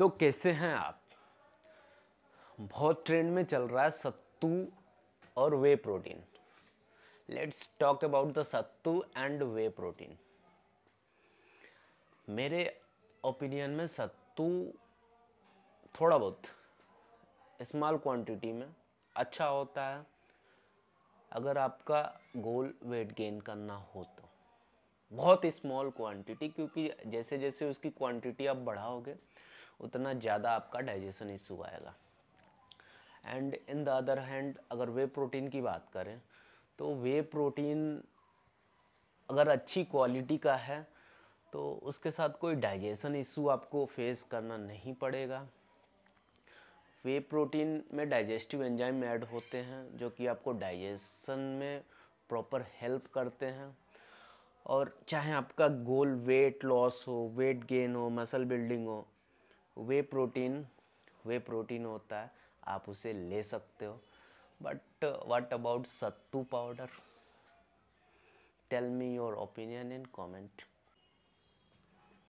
तो कैसे हैं आप बहुत ट्रेंड में चल रहा है सत्तू और whey protein let's talk about the sattu and whey protein मेरे ओपिनियन में सत्तू थोड़ा बहुत स्मॉल क्वांटिटी में अच्छा होता है अगर आपका गोल वेट गेन करना हो तो बहुत स्मॉल क्वांटिटी क्योंकि जैसे जैसे उसकी क्वांटिटी आप बढ़ाओगे उतना ज़्यादा आपका डाइजेशन इशू आएगा and in the other hand अगर वे प्रोटीन की बात करें तो वे प्रोटीन अगर अच्छी क्वालिटी का है तो उसके साथ कोई डाइजेशन इशू आपको फेस करना नहीं पड़ेगा वे प्रोटीन में डाइजेस्टिव एंजाइम ऐड होते हैं जो कि आपको डाइजेशन में प्रॉपर हेल्प करते हैं और चाहे आपका गोल वेट लॉस हो वेट गेन हो मसल बिल्डिंग हो वे प्रोटीन वे प्रोटीन होता है आप उसे ले सकते हो but what about sattu powder tell me your opinion in comment